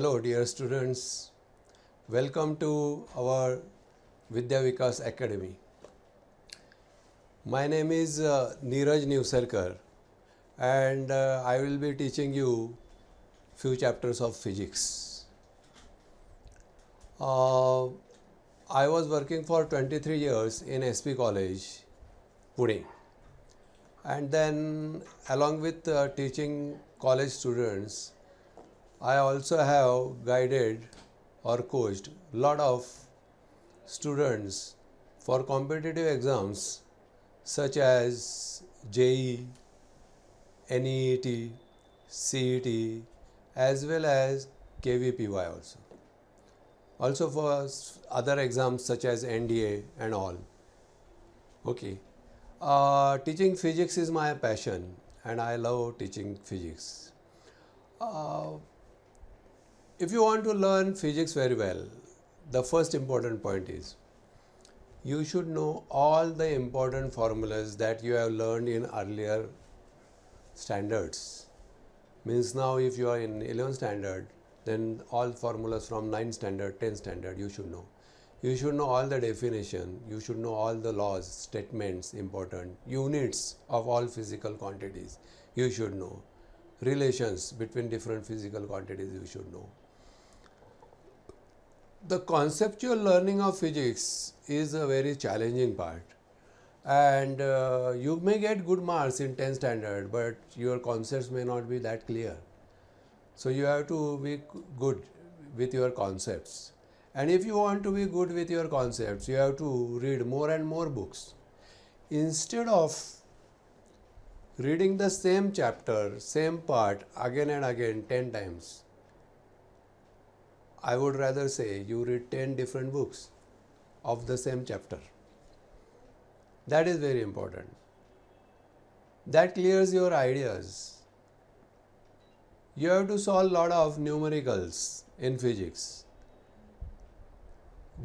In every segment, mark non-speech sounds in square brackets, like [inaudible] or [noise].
Hello dear students, welcome to our Vidya Vikas Academy. My name is uh, Neeraj Nivselkar and uh, I will be teaching you few chapters of physics. Uh, I was working for 23 years in SP College, Pune and then along with uh, teaching college students I also have guided or coached a lot of students for competitive exams such as JE, NEET, CET, as well as KVPY also. Also for other exams such as NDA and all. Okay. Uh, teaching physics is my passion and I love teaching physics. Uh, if you want to learn physics very well, the first important point is you should know all the important formulas that you have learned in earlier standards. Means now if you are in 11th standard, then all formulas from 9th standard, 10th standard, you should know. You should know all the definition, you should know all the laws, statements, important, units of all physical quantities, you should know. Relations between different physical quantities, you should know the conceptual learning of physics is a very challenging part and uh, you may get good marks in 10th standard but your concepts may not be that clear so you have to be good with your concepts and if you want to be good with your concepts you have to read more and more books instead of reading the same chapter same part again and again 10 times I would rather say you read 10 different books of the same chapter. That is very important. That clears your ideas. You have to solve a lot of numericals in physics.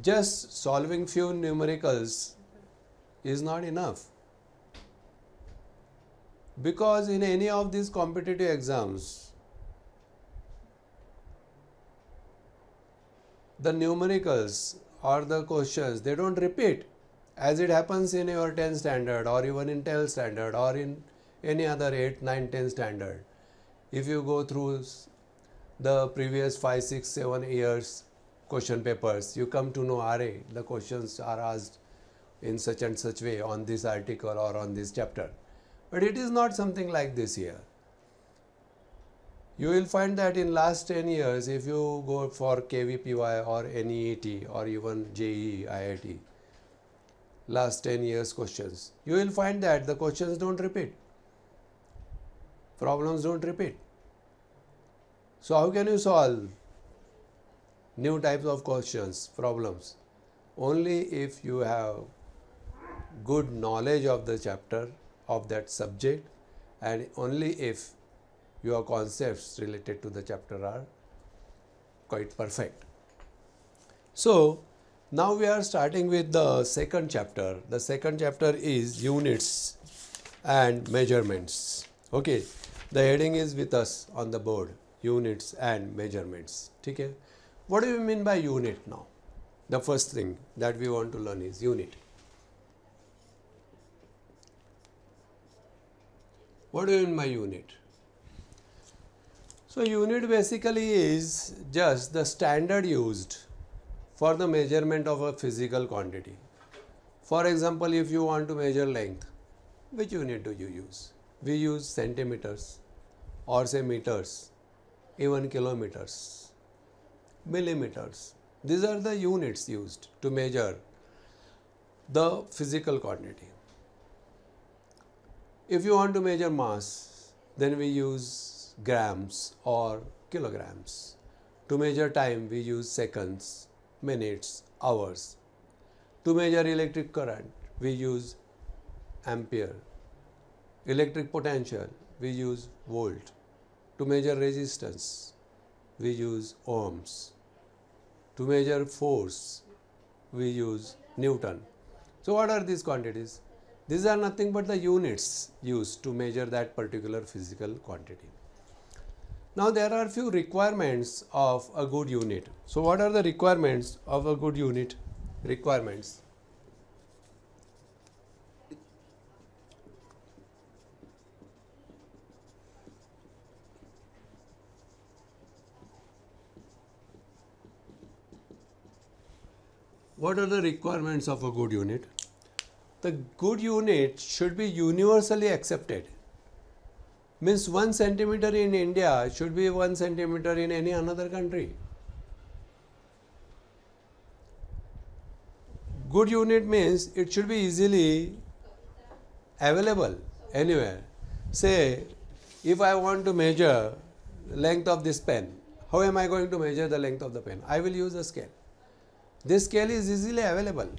Just solving few numericals is not enough. Because in any of these competitive exams, the numericals or the questions they don't repeat as it happens in your 10 standard or even in 12 standard or in any other 8 9 10 standard if you go through the previous 5 6 7 years question papers you come to know RA the questions are asked in such and such way on this article or on this chapter but it is not something like this here you will find that in last 10 years if you go for kvpy or neet or even jee iit last 10 years questions you will find that the questions don't repeat problems don't repeat so how can you solve new types of questions problems only if you have good knowledge of the chapter of that subject and only if your concepts related to the chapter are quite perfect. So, now we are starting with the second chapter. The second chapter is units and measurements. Okay, the heading is with us on the board units and measurements. Okay, what do you mean by unit now? The first thing that we want to learn is unit. What do you mean by unit? So, unit basically is just the standard used for the measurement of a physical quantity. For example, if you want to measure length, which unit do you use? We use centimeters or say meters, even kilometers, millimeters. These are the units used to measure the physical quantity. If you want to measure mass, then we use grams or kilograms. To measure time, we use seconds, minutes, hours. To measure electric current, we use ampere. Electric potential, we use volt. To measure resistance, we use ohms. To measure force, we use Newton. So, what are these quantities? These are nothing but the units used to measure that particular physical quantity. Now there are few requirements of a good unit. So what are the requirements of a good unit? Requirements. What are the requirements of a good unit? The good unit should be universally accepted means 1 centimeter in India should be 1 centimeter in any another country. Good unit means it should be easily available anywhere. Say, if I want to measure length of this pen, how am I going to measure the length of the pen? I will use a scale. This scale is easily available.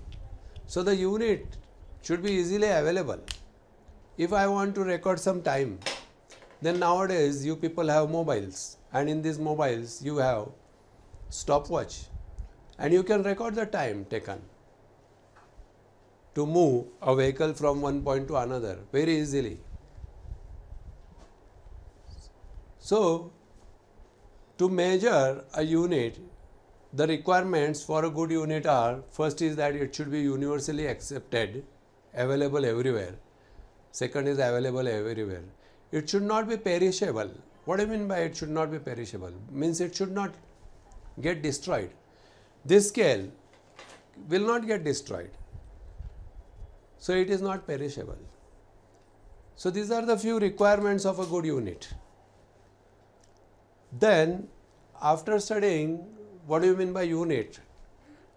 So, the unit should be easily available. If I want to record some time, then nowadays you people have mobiles and in these mobiles you have stopwatch and you can record the time taken to move a vehicle from one point to another very easily. So, to measure a unit, the requirements for a good unit are first is that it should be universally accepted, available everywhere. Second is available everywhere. It should not be perishable. What do you mean by it should not be perishable? Means it should not get destroyed. This scale will not get destroyed. So it is not perishable. So these are the few requirements of a good unit. Then after studying what do you mean by unit?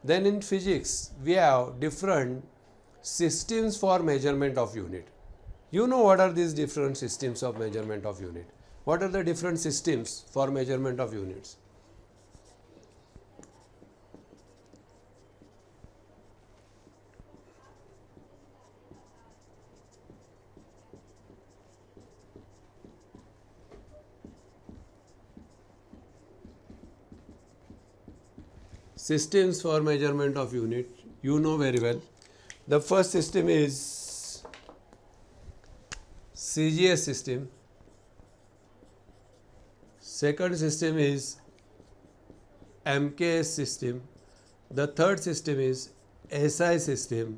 Then in physics we have different systems for measurement of unit. You know what are these different systems of measurement of unit. What are the different systems for measurement of units? systems for measurement of unit you know very well. The first system is CGS system. Second system is MKS system. The third system is SI system.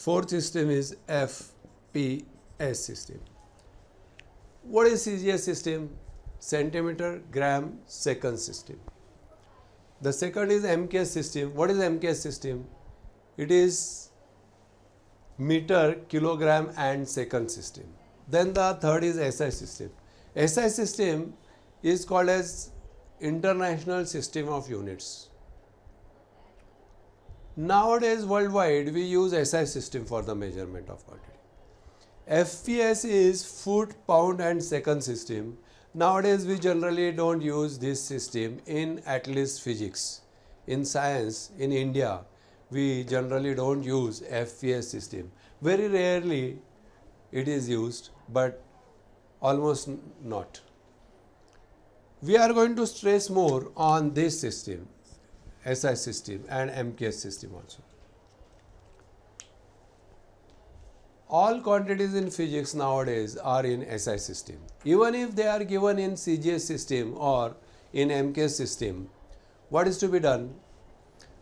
Fourth system is FPS system. What is CGS system? Centimeter, gram, second system. The second is MKS system. What is MKS system? It is meter, kilogram and second system. Then the third is SI system. SI system is called as International System of Units. Nowadays worldwide we use SI system for the measurement of quantity. FPS is foot, pound and second system. Nowadays we generally don't use this system in at least physics. In science, in India, we generally don't use FPS system. Very rarely it is used but almost not. We are going to stress more on this system, SI system and MKS system also. All quantities in physics nowadays are in SI system. Even if they are given in CGS system or in MKS system, what is to be done?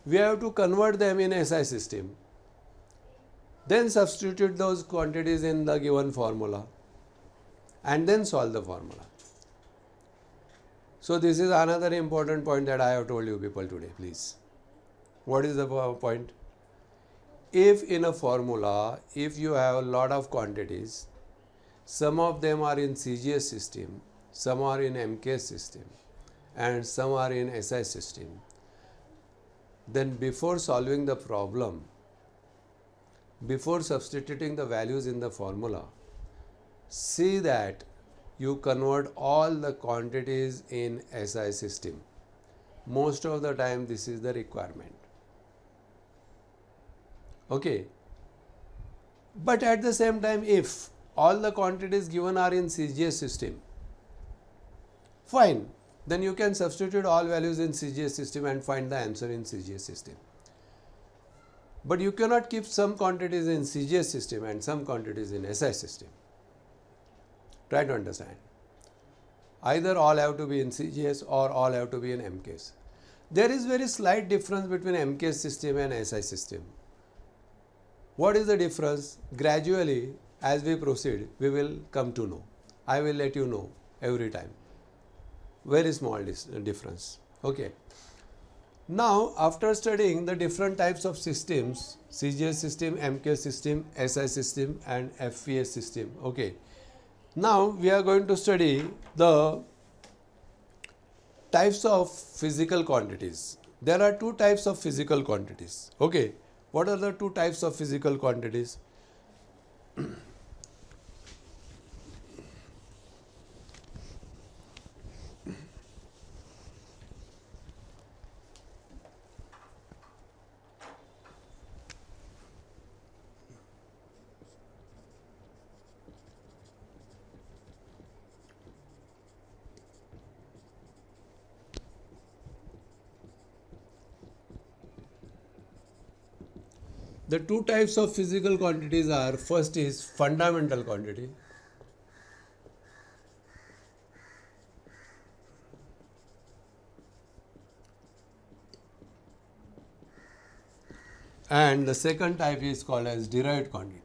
We have to convert them in SI system. Then substitute those quantities in the given formula and then solve the formula. So this is another important point that I have told you people today please. What is the point? If in a formula, if you have a lot of quantities, some of them are in CGS system, some are in MK system and some are in SI system, then before solving the problem, before substituting the values in the formula, See that you convert all the quantities in SI system. Most of the time this is the requirement. Okay. But at the same time if all the quantities given are in CGS system, fine then you can substitute all values in CGS system and find the answer in CGS system. But you cannot keep some quantities in CGS system and some quantities in SI system. Try to understand. Either all have to be in CGS or all have to be in MKS. There is very slight difference between MKS system and SI system. What is the difference? Gradually, as we proceed, we will come to know. I will let you know every time. Very small uh, difference. Okay. Now, after studying the different types of systems, CGS system, MK system, SI system and FVS system, okay, now we are going to study the types of physical quantities. There are two types of physical quantities. Okay, what are the two types of physical quantities? [clears throat] The two types of physical quantities are first is fundamental quantity. And the second type is called as derived quantities.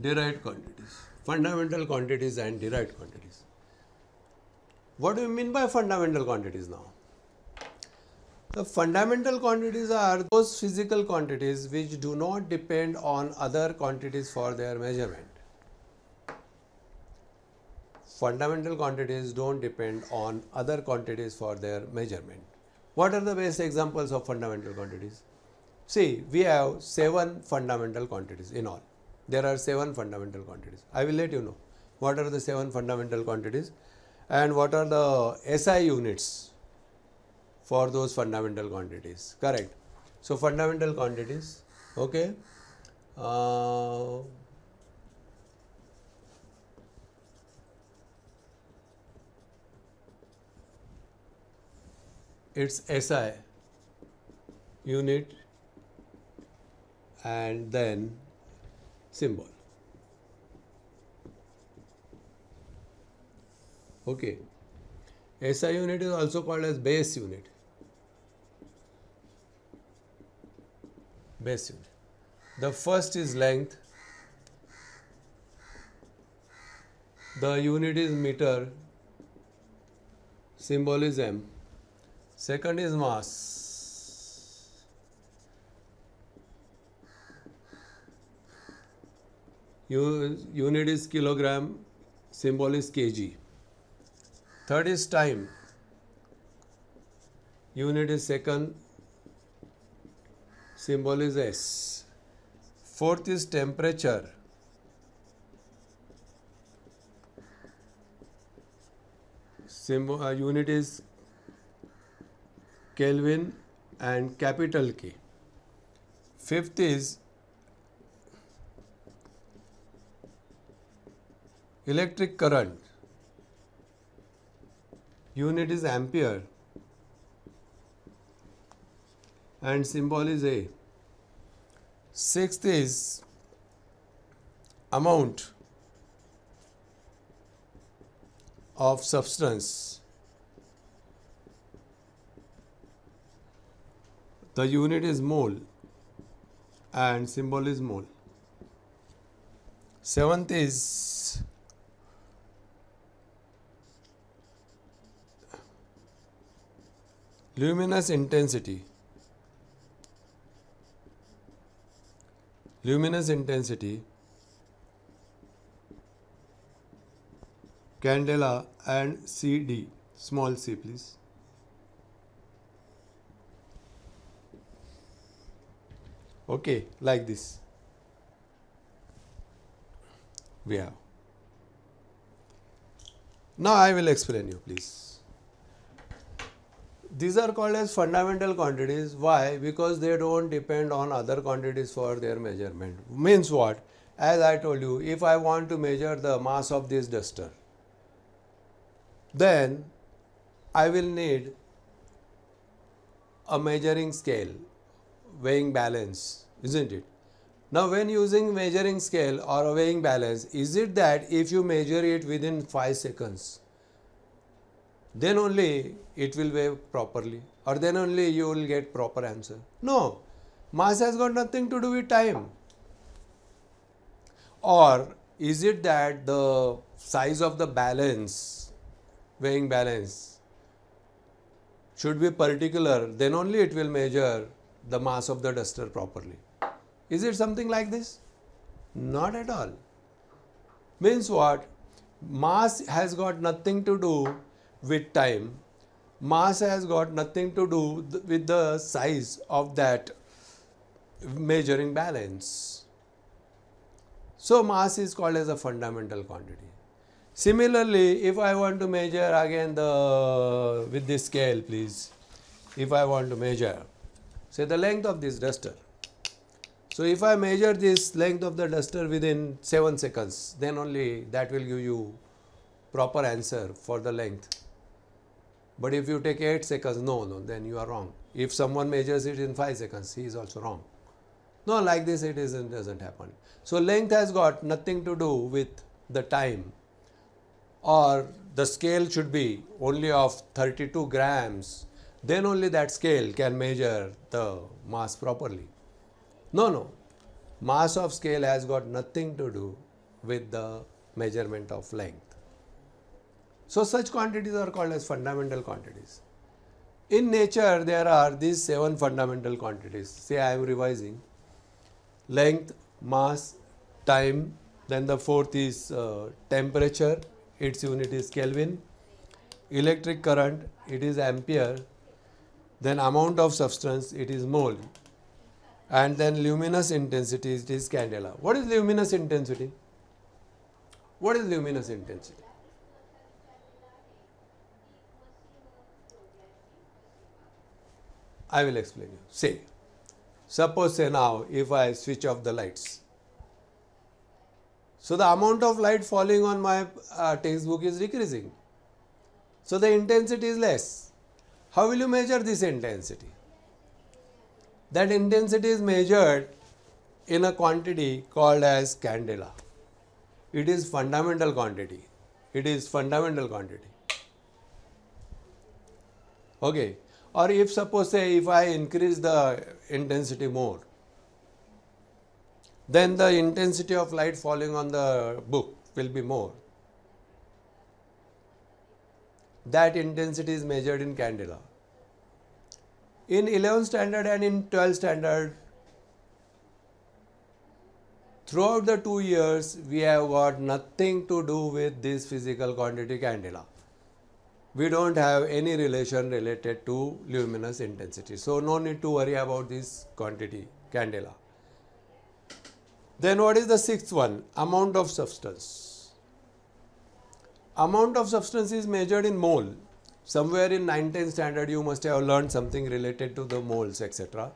derived quantities, fundamental quantities and derived quantities. What do you mean by fundamental quantities now? The fundamental quantities are those physical quantities which do not depend on other quantities for their measurement. Fundamental quantities don't depend on other quantities for their measurement. What are the best examples of fundamental quantities? See, we have 7 fundamental quantities in all. There are 7 fundamental quantities. I will let you know what are the 7 fundamental quantities and what are the SI units for those fundamental quantities, correct. So, fundamental quantities, okay. Uh, its SI unit and then symbol. Okay. SI unit is also called as base unit. Base unit. The first is length. The unit is meter. Symbol is M. Second is mass. unit is kilogram, symbol is kg. Third is time. Unit is second. Symbol is S. Fourth is temperature. Symbol, uh, unit is Kelvin and capital K. Fifth is electric current unit is ampere and symbol is A. Sixth is amount of substance. The unit is mole and symbol is mole. Seventh is luminous intensity luminous intensity candela and cd small c please okay like this we have now i will explain you please these are called as fundamental quantities. Why? Because they don't depend on other quantities for their measurement. Means what? As I told you, if I want to measure the mass of this duster, then I will need a measuring scale, weighing balance, isn't it? Now, when using measuring scale or a weighing balance, is it that if you measure it within 5 seconds, then only it will weigh properly or then only you will get proper answer. No, mass has got nothing to do with time. Or is it that the size of the balance, weighing balance, should be particular, then only it will measure the mass of the duster properly. Is it something like this? Not at all. Means what? Mass has got nothing to do with time. Mass has got nothing to do with the size of that measuring balance. So mass is called as a fundamental quantity. Similarly, if I want to measure again the with this scale please, if I want to measure say the length of this duster. So if I measure this length of the duster within 7 seconds then only that will give you proper answer for the length. But if you take 8 seconds, no, no, then you are wrong. If someone measures it in 5 seconds, he is also wrong. No, like this it isn't, doesn't happen. So length has got nothing to do with the time or the scale should be only of 32 grams, then only that scale can measure the mass properly. No, no, mass of scale has got nothing to do with the measurement of length. So, such quantities are called as fundamental quantities. In nature, there are these seven fundamental quantities. Say I am revising length, mass, time, then the fourth is uh, temperature, its unit is Kelvin, electric current, it is ampere, then amount of substance, it is mole, and then luminous intensity, it is candela. What is luminous intensity? What is luminous intensity? I will explain you. See, suppose say now if I switch off the lights. So the amount of light falling on my uh, textbook is decreasing. So the intensity is less. How will you measure this intensity? That intensity is measured in a quantity called as candela. It is fundamental quantity. It is fundamental quantity. Okay or if suppose say if I increase the intensity more, then the intensity of light falling on the book will be more. That intensity is measured in candela. In 11 standard and in 12 standard, throughout the two years, we have got nothing to do with this physical quantity candela we don't have any relation related to luminous intensity. So, no need to worry about this quantity candela. Then what is the sixth one? Amount of substance. Amount of substance is measured in mole. Somewhere in 9th standard you must have learned something related to the moles etc.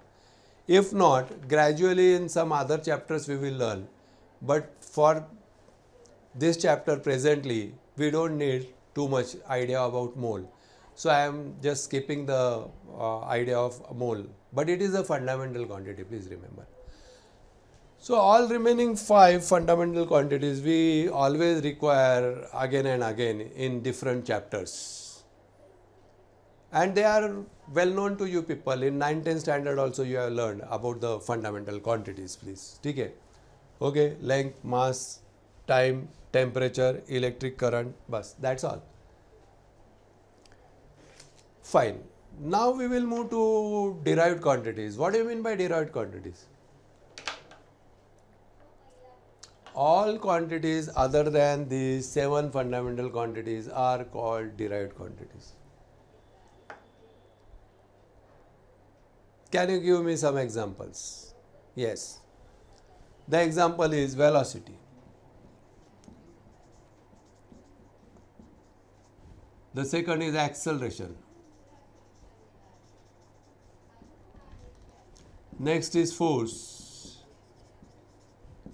If not, gradually in some other chapters we will learn. But for this chapter presently, we don't need too much idea about mole. So I am just skipping the uh, idea of mole, but it is a fundamental quantity, please remember. So all remaining five fundamental quantities we always require again and again in different chapters. And they are well known to you people. In nine, ten standard also you have learned about the fundamental quantities, please. Okay, okay. length, mass, time, temperature, electric current, bus, that's all. Fine. Now we will move to derived quantities. What do you mean by derived quantities? All quantities other than these seven fundamental quantities are called derived quantities. Can you give me some examples? Yes. The example is velocity. The second is acceleration. Next is force.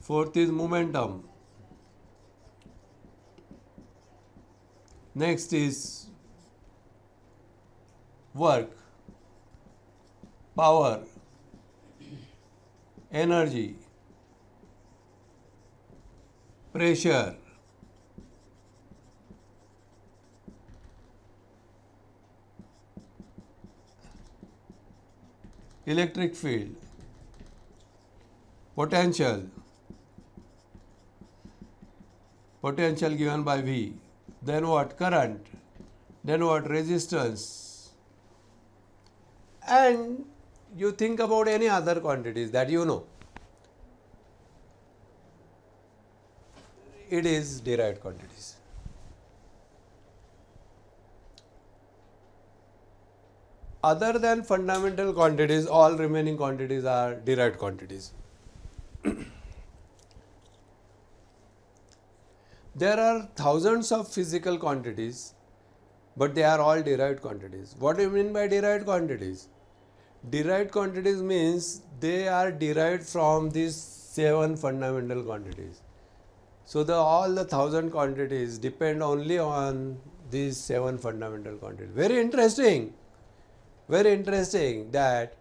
Fourth is momentum. Next is work, power, energy, pressure, electric field, potential, potential given by V, then what current, then what resistance and you think about any other quantities that you know. It is derived quantities. Other than fundamental quantities, all remaining quantities are derived quantities. [clears throat] there are thousands of physical quantities, but they are all derived quantities. What do you mean by derived quantities? Derived quantities means they are derived from these seven fundamental quantities. So the all the thousand quantities depend only on these seven fundamental quantities. Very interesting very interesting that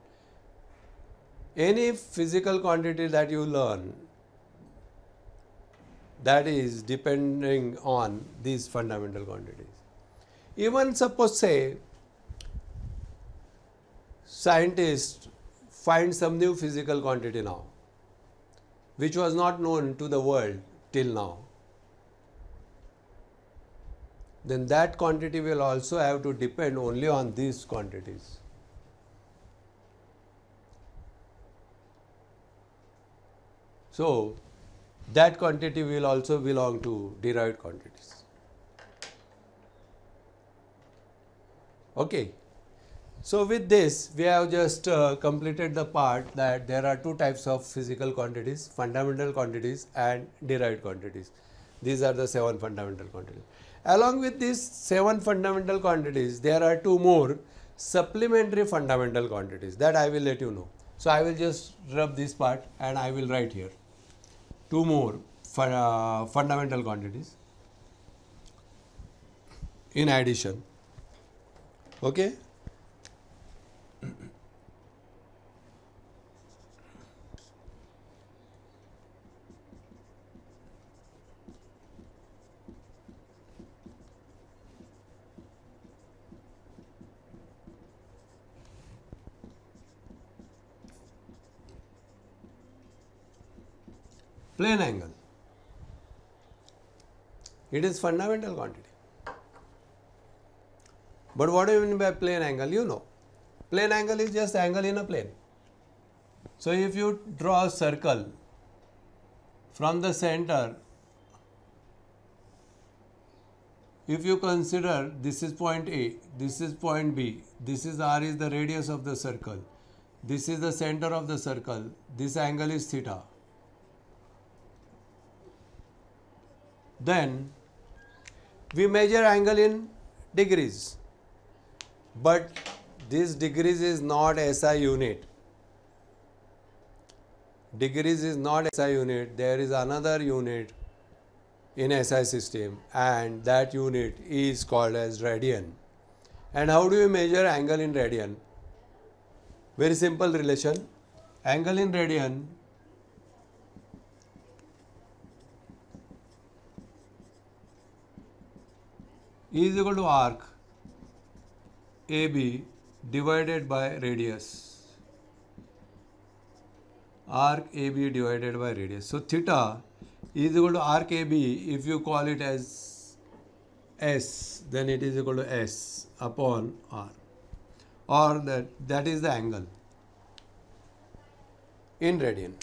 any physical quantity that you learn that is depending on these fundamental quantities. Even suppose say scientists find some new physical quantity now which was not known to the world till now then that quantity will also have to depend only on these quantities. So, that quantity will also belong to derived quantities. Okay. So, with this we have just uh, completed the part that there are two types of physical quantities fundamental quantities and derived quantities. These are the seven fundamental quantities. Along with these seven fundamental quantities, there are two more supplementary fundamental quantities that I will let you know. So I will just rub this part and I will write here two more uh, fundamental quantities in addition. Okay, an angle. It is fundamental quantity. But what do you mean by plane angle? You know, plane angle is just angle in a plane. So, if you draw a circle from the center, if you consider this is point A, this is point B, this is r is the radius of the circle, this is the center of the circle, this angle is theta, then we measure angle in degrees but this degrees is not SI unit degrees is not SI unit there is another unit in SI system and that unit is called as radian and how do you measure angle in radian very simple relation angle in radian is equal to arc AB divided by radius. Arc AB divided by radius. So theta is equal to arc AB if you call it as S then it is equal to S upon R or that that is the angle in radian.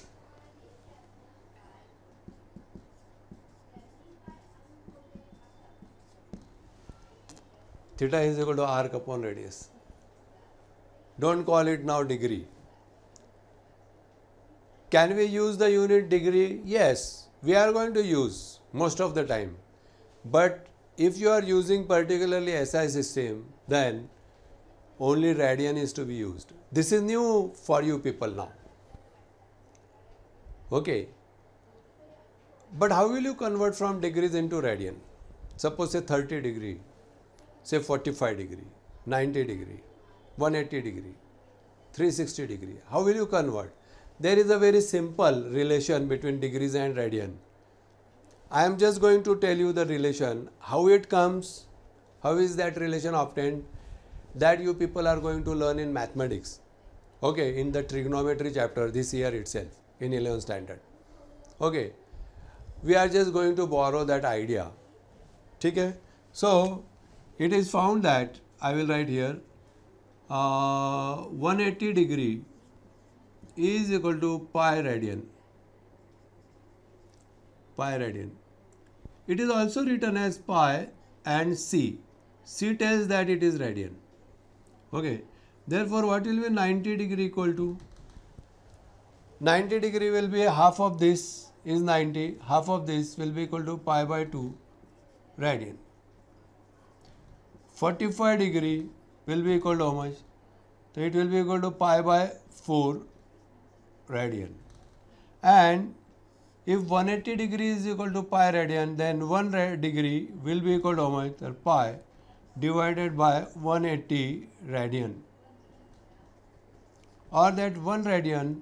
theta is equal to arc upon radius. Don't call it now degree. Can we use the unit degree? Yes, we are going to use most of the time. But if you are using particularly SI system, then only radian is to be used. This is new for you people now. Okay. But how will you convert from degrees into radian? Suppose say 30 degree say 45 degree, 90 degree, 180 degree, 360 degree. How will you convert? There is a very simple relation between degrees and radian. I am just going to tell you the relation, how it comes, how is that relation obtained, that you people are going to learn in mathematics, okay, in the trigonometry chapter this year itself, in 11th standard, okay. We are just going to borrow that idea, okay. So, it is found that I will write here uh, 180 degree is equal to pi radian pi radian it is also written as pi and c c tells that it is radian okay therefore what will be 90 degree equal to 90 degree will be half of this is 90 half of this will be equal to pi by 2 radian 45 degree will be equal to how much? So it will be equal to pi by 4 radian. And if 180 degree is equal to pi radian, then 1 degree will be equal to how much? Or pi divided by 180 radian. Or that 1 radian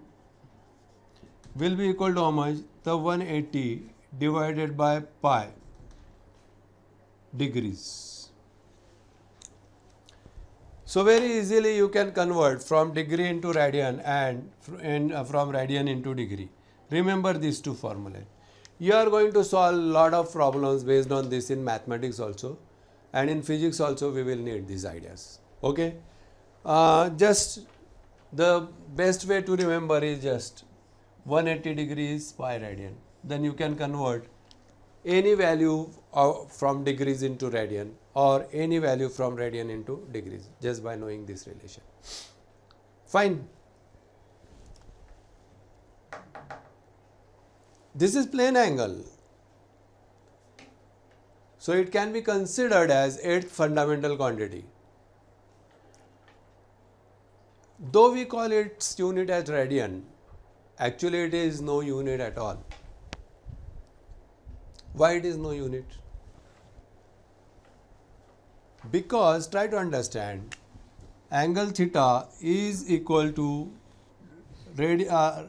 will be equal to how much? The 180 divided by pi degrees. So, very easily you can convert from degree into radian and, uh, from radian into degree. Remember these two formulae. You are going to solve lot of problems based on this in mathematics also and in physics also we will need these ideas. Okay? Uh, just the best way to remember is just 180 degrees pi radian. Then you can convert any value of, from degrees into radian or any value from radian into degrees just by knowing this relation. Fine. This is plane angle. So, it can be considered as eighth fundamental quantity. Though we call its unit as radian, actually it is no unit at all. Why it is no unit? Because try to understand angle theta is equal to uh,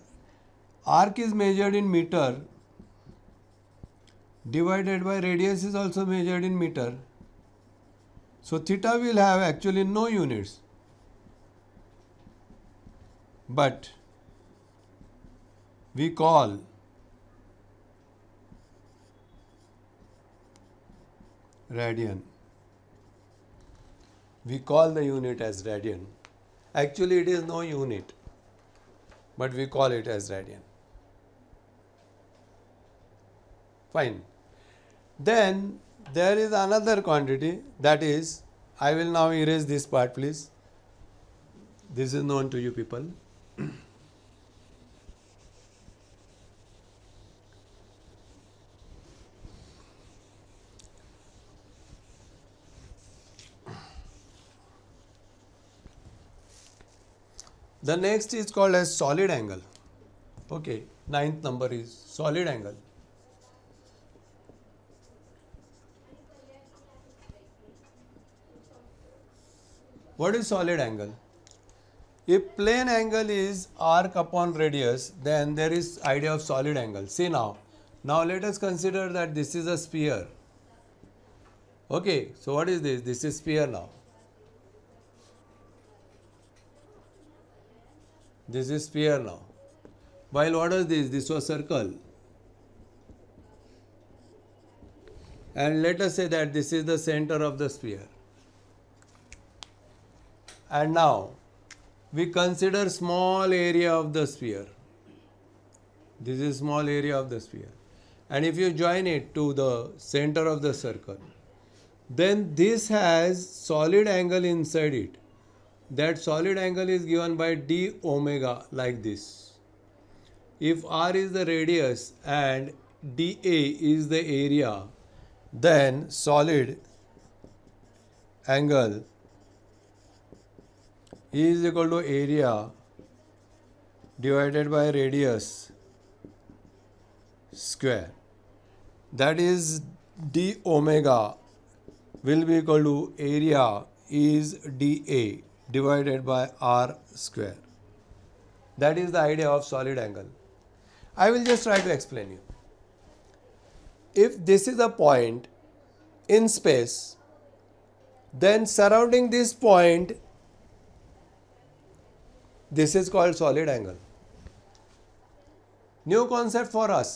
arc is measured in meter divided by radius is also measured in meter. So theta will have actually no units. But we call radian. We call the unit as radian. Actually, it is no unit, but we call it as radian. Fine. Then there is another quantity that is, I will now erase this part please. This is known to you people. The next is called as solid angle. Okay, ninth number is solid angle. What is solid angle? If plane angle is arc upon radius, then there is idea of solid angle. See now. Now let us consider that this is a sphere. Okay, so what is this? This is sphere now. This is sphere now. While what was this? This was circle. And let us say that this is the center of the sphere. And now we consider small area of the sphere. This is small area of the sphere. And if you join it to the center of the circle, then this has solid angle inside it that solid angle is given by d omega like this. If r is the radius and dA is the area, then solid angle is equal to area divided by radius square. That is d omega will be equal to area is dA divided by r square. That is the idea of solid angle. I will just try to explain you. If this is a point in space, then surrounding this point, this is called solid angle. New concept for us.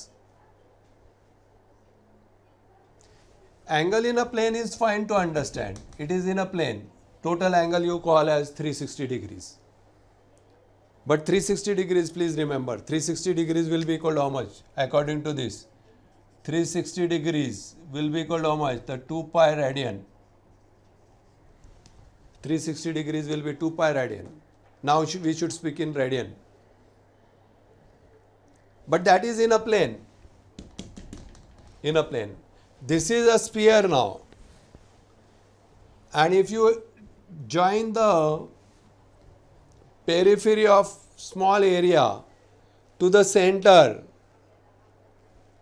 Angle in a plane is fine to understand. It is in a plane total angle you call as 360 degrees. But 360 degrees please remember 360 degrees will be equal to how much according to this 360 degrees will be equal to how much the 2 pi radian 360 degrees will be 2 pi radian now we should speak in radian but that is in a plane in a plane this is a sphere now and if you join the periphery of small area to the center.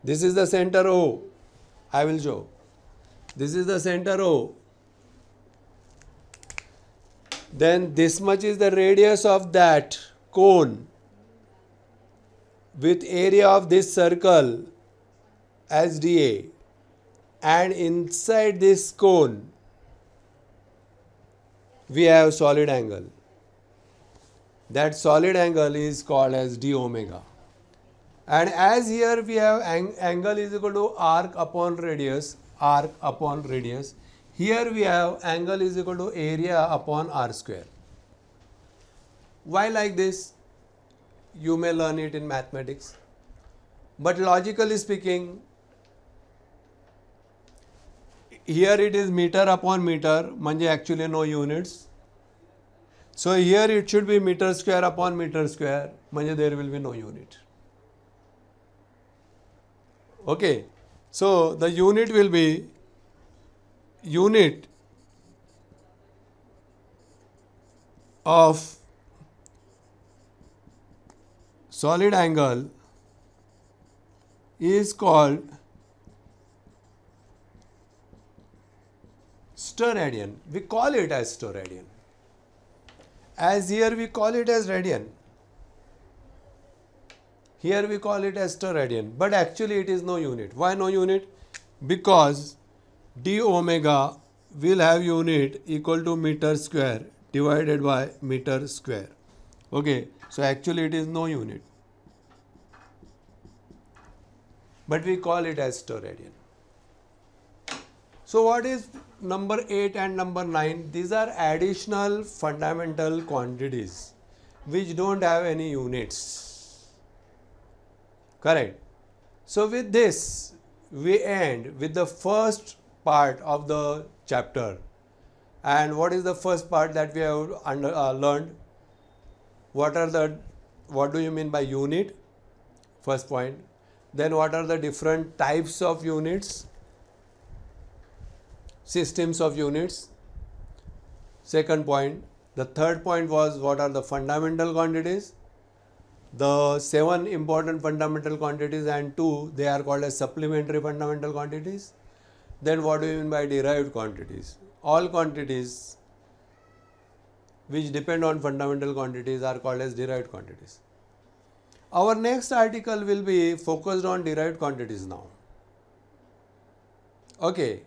This is the center O. I will show. This is the center O. Then this much is the radius of that cone with area of this circle as dA and inside this cone we have solid angle. That solid angle is called as d omega. And as here we have ang angle is equal to arc upon radius, arc upon radius. Here we have angle is equal to area upon r square. Why like this? You may learn it in mathematics. But logically speaking, here it is meter upon meter म्हणजे actually no units. So here it should be meter square upon meter square म्हणजे there will be no unit. Okay. So the unit will be unit of solid angle is called steradian. We call it as steradian. As here we call it as radian. Here we call it as steradian. But actually it is no unit. Why no unit? Because d omega will have unit equal to meter square divided by meter square. Okay. So actually it is no unit. But we call it as steradian. So what is number 8 and number 9 these are additional fundamental quantities which don't have any units correct so with this we end with the first part of the chapter and what is the first part that we have under, uh, learned what are the what do you mean by unit first point then what are the different types of units systems of units. Second point. The third point was what are the fundamental quantities. The seven important fundamental quantities and two they are called as supplementary fundamental quantities. Then what do you mean by derived quantities? All quantities which depend on fundamental quantities are called as derived quantities. Our next article will be focused on derived quantities now. Okay,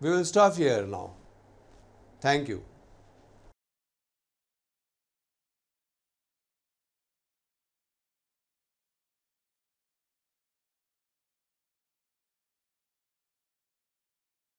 we will stop here now. Thank you.